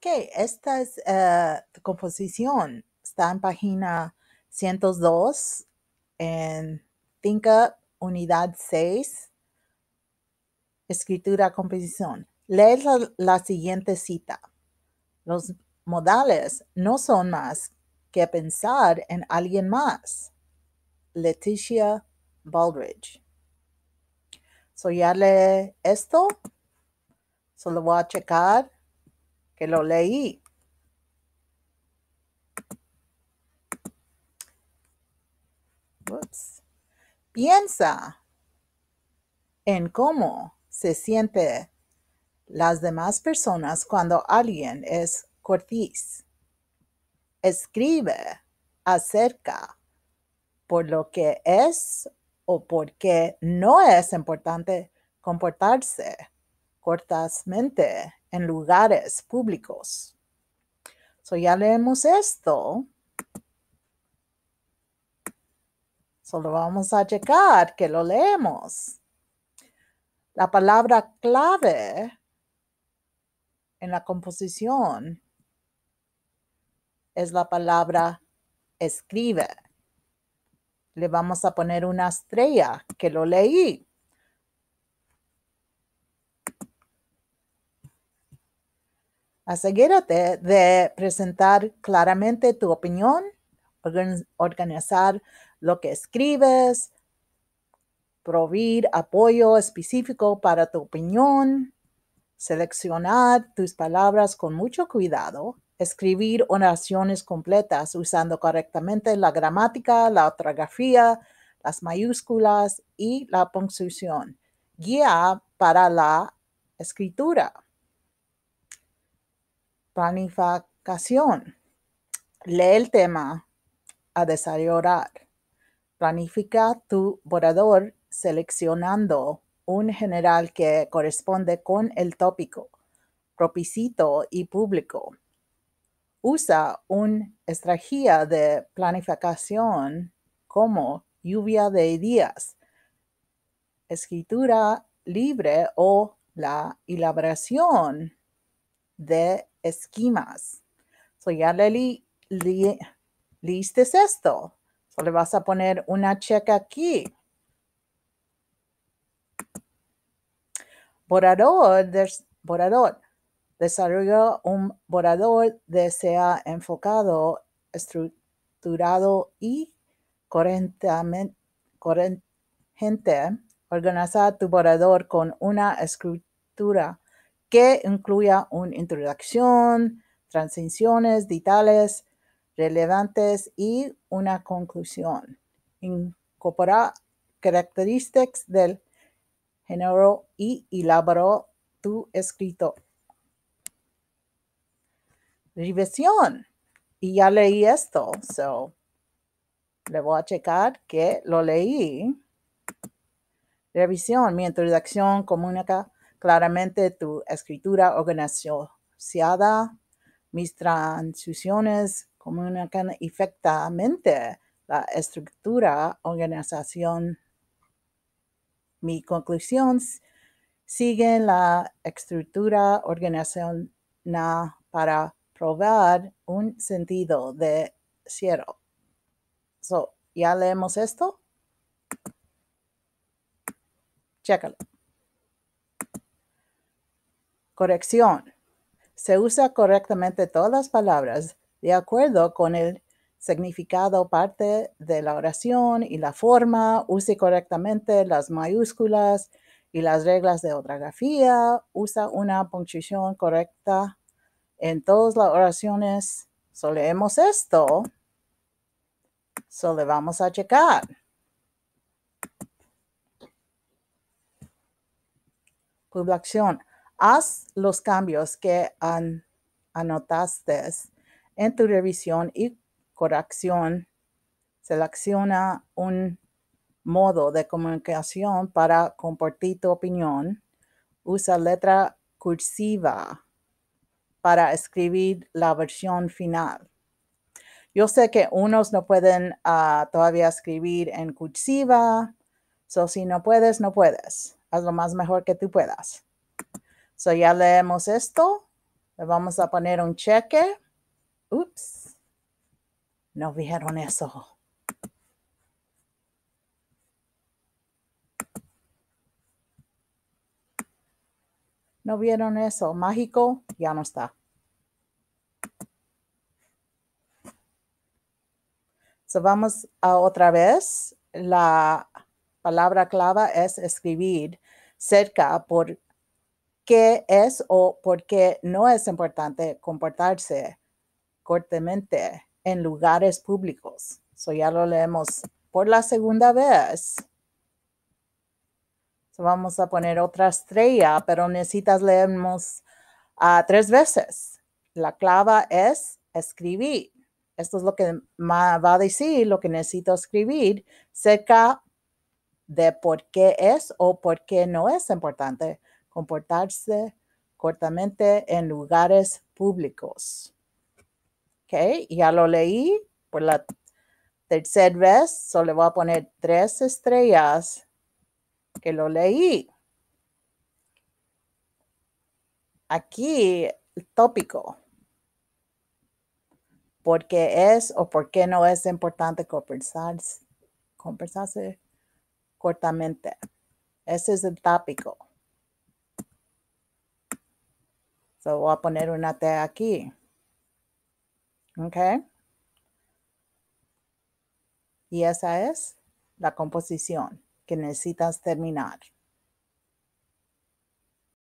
que esta es, uh, composición está en página 102 en Up, unidad 6, escritura, composición. Lee la, siguiente cita. Los modales no son más que pensar en alguien más. Leticia Baldridge. So ya le esto. Solo voy a checar que lo leí. Piensa en cómo se siente las demás personas cuando alguien es cortés. Escribe acerca por lo que es o por qué no es importante comportarse cortésmente en lugares públicos. So ya leemos esto. Solo vamos a checar que lo leemos. La palabra clave en la composición es la palabra escribe. Le vamos a poner una estrella que lo leí. Asegúrate de presentar claramente tu opinión, organizar lo que escribes, proveer apoyo específico para tu opinión, seleccionar tus palabras con mucho cuidado, escribir oraciones completas usando correctamente la gramática, la ortografía, las mayúsculas y la puntuación Guía para la escritura. Planificación. Lee el tema a desarrollar. Planifica tu borrador seleccionando un general que corresponde con el tópico, propicito y público. Usa una estrategia de planificación como lluvia de ideas, escritura libre o la elaboración de esquemas. So ya le, esto. Solo le vas a poner una checa aquí. Borrador, des, Desarrolla un borrador de sea enfocado, estructurado y correctamente organiza tu borrador con una estructura que incluya una introducción, transiciones vitales relevantes y una conclusión. Incorpora características del género y elaboró tu escrito. Revisión. Y ya leí esto, so le voy a checar que lo leí. Revisión. Mi introducción comunica claramente tu escritura organizada, mis transiciones comunican efectivamente la estructura, organización. Mi conclusión sigue la estructura organización para probar un sentido de cielo. ¿Ya leemos esto? Chécalo. Corrección. Se usa correctamente todas las palabras de acuerdo con el significado parte de la oración y la forma. Use correctamente las mayúsculas y las reglas de ortografía. Usa una puntuación correcta en todas las oraciones. Solemos esto. Solo vamos a checar. Publicación. Haz los cambios que anotaste en tu revisión y corrección. Selecciona un modo de comunicación para compartir tu opinión. Usa letra cursiva para escribir la versión final. Yo sé que unos no pueden ah, todavía escribir en cursiva, so si no puedes, no puedes. Haz lo más mejor que tú puedas. So ya leemos esto. Le vamos a poner un cheque. Ups. No vieron eso. ¿No vieron eso? Mágico ya no está. So vamos a otra vez. La palabra clave es escribir cerca por qué es o por qué no es importante comportarse cortemente en lugares públicos. ya lo leemos por la segunda vez. vamos a poner otra estrella, pero necesitas leernos ah, tres veces. La clava es escribir. Esto es lo que va a decir, lo que necesito escribir cerca de por qué es o por qué no es importante comportarse cortamente en lugares públicos. Ok, ya lo leí por la tercera vez, solo voy a poner tres estrellas que lo leí. Aquí el tópico. ¿Por qué es o por qué no es importante conversarse, conversarse cortamente? Ese es el tópico. voy a poner una T aquí. ¿Ok? Y esa es la composición que necesitas terminar.